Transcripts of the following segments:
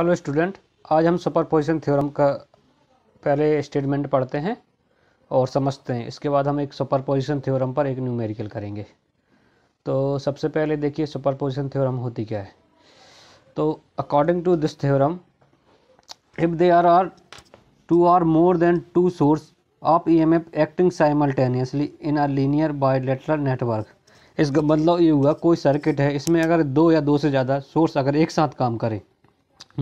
hello student आज हम superposition theorem का पहले स्टेटमेंट पढ़ते हैं और समझते हैं इसके बाद हम एक सुपरपोजिशन थ्योरम पर एक न्यूमेरिकल करेंगे तो सबसे पहले देखिए सुपरपोजिशन थ्योरम होती क्या है तो according to this theorem if they are are two or more than two source of E M F acting simultaneously in are linear bilateral network इसका मतलब ये हुआ कोई सर्किट है इसमें अगर दो या दो से ज़्यादा सोर्स अगर एक साथ काम करें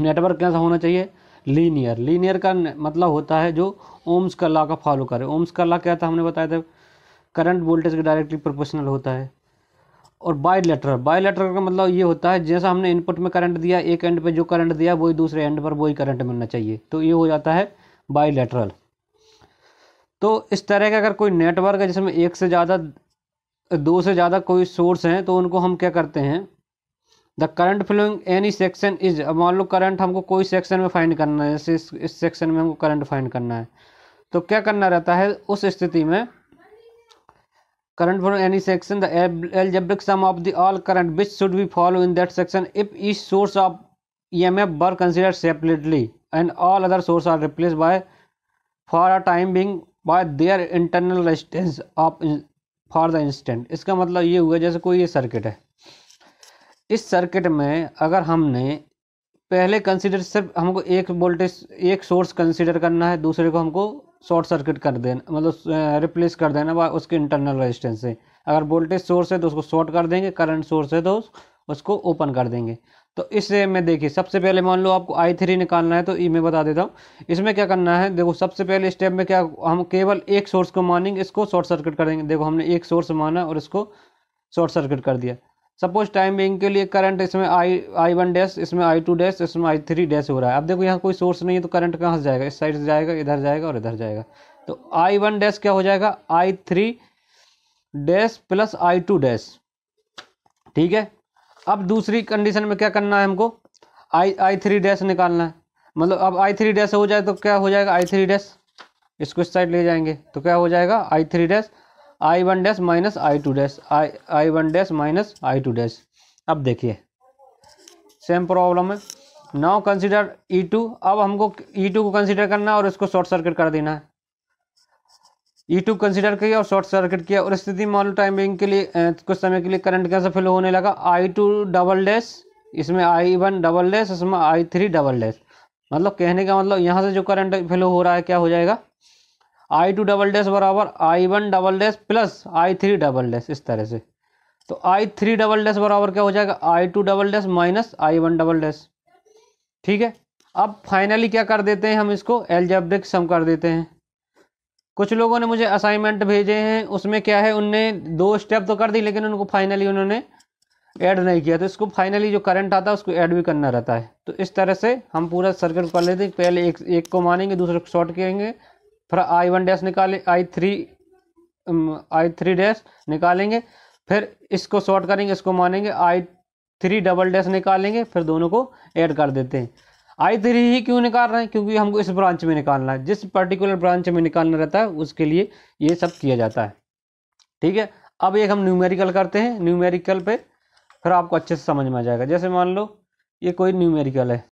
नेटवर्क कैसा होना चाहिए लीनियर लीनियर का मतलब होता है जो ओम्स का लॉ का फॉलो करे ओम्स का लॉ क्या था हमने बताया था करंट वोल्टेज के डायरेक्टली प्रोपोर्शनल होता है और बायोलेटरल लेटर का मतलब ये होता है जैसा हमने इनपुट में करंट दिया एक एंड पे जो करंट दिया वही दूसरे एंड पर वही करंट मिलना चाहिए तो ये हो जाता है लेटरल तो इस तरह का अगर कोई नेटवर्क है जिसमें एक से ज़्यादा दो से ज़्यादा कोई सोर्स हैं तो उनको हम क्या करते हैं the current flowing any section is मान लो करंट हमको कोई सेक्शन में फाइंड करना है जैसे इस सेक्शन में हमको करंट फाइंड करना है तो क्या करना रहता है उस स्थिति में current flow any section the algebraic sum of the all current which should be follow in that section if इस source of EMF e M consider separately and all other source are replace by for a time being by their internal resistance of for the instant इसका मतलब ये हुआ जैसे कोई ये circuit है इस सर्किट में अगर हमने पहले कंसिडर सिर्फ हमको एक वोल्टेज एक सोर्स कंसिडर करना है दूसरे को हमको शॉर्ट सर्किट मतलब, कर देना मतलब रिप्लेस कर देना वह उसके इंटरनल रेजिस्टेंस से अगर वोल्टेज सोर्स है तो उसको शॉर्ट कर देंगे करंट सोर्स है तो उसको ओपन कर देंगे तो इससे में देखिए सबसे पहले मान लो आपको आई थ्री निकालना है तो ई मैं बता देता हूँ इसमें क्या करना है देखो सबसे पहले स्टेप में क्या हम केवल एक सोर्स को मानेंगे इसको शॉर्ट सर्किट कर देंगे देखो हमने एक सोर्स माना और इसको शॉर्ट सर्किट कर दिया सपोज टाइम बिंग के लिए करंट इसमें आई आई वन डैश इसमें आई टू डैश इसमें आई थ्री डैश हो रहा है अब देखो यहाँ कोई सोर्स नहीं है तो करंट कहाँ से जाएगा इस साइड से जाएगा इधर जाएगा और इधर जाएगा तो आई वन डैश क्या हो जाएगा I three dash plus I two dash ठीक है अब दूसरी कंडीशन में क्या करना है हमको आई आई थ्री डैश निकालना है मतलब अब आई थ्री डैश हो जाए तो क्या हो जाएगा आई थ्री डैश इसको इस साइड ले जाएंगे तो क्या हो जाएगा I three dash I one dash minus I two dash I I one dash minus I two dash अब देखिए सेम प्रॉब्लम है नाउ कंसिडर ई टू अब हमको ई e टू को कंसिडर करना है और इसको शॉर्ट सर्किट कर देना है ई टू कंसिडर किया और शॉर्ट सर्किट किया और स्थिति मॉडल टाइमिंग के लिए कुछ समय के लिए करंट कैसे फिल होने लगा आई टू डबल डैश इसमें आई वन डबल डैश इसमें आई थ्री डबल डैश मतलब कहने का मतलब यहाँ से जो करंट फ्लो हो रहा है क्या हो जाएगा आई टू डबल डैश बराबर I one double dash plus I three double dash इस तरह से तो आई थ्री डबल डैश बराबर क्या हो जाएगा I two double dash minus I one double dash ठीक है अब फाइनली क्या कर देते हैं हम इसको एलजेब्रिक सम कर देते हैं कुछ लोगों ने मुझे असाइनमेंट भेजे हैं उसमें क्या है उनने दो स्टेप तो कर दी लेकिन उनको फाइनली उन्होंने ऐड नहीं किया तो इसको फाइनली जो करंट आता है उसको ऐड भी करना रहता है तो इस तरह से हम पूरा सर्किट कर लेते हैं पहले एक एक को मानेंगे दूसरे को शॉर्ट करेंगे फिर आई वन डैश निकाले I three I three dash निकालेंगे फिर इसको शॉर्ट करेंगे इसको मानेंगे आई थ्री डबल डैश निकालेंगे फिर दोनों को ऐड कर देते हैं आई थ्री ही क्यों निकाल रहे हैं क्योंकि हमको इस ब्रांच में निकालना है जिस पर्टिकुलर ब्रांच में निकालना रहता है उसके लिए ये सब किया जाता है ठीक है अब एक हम न्यूमेरिकल करते हैं न्यूमेरिकल पे फिर आपको अच्छे से समझ में आ जाएगा जैसे मान लो ये कोई न्यूमेरिकल है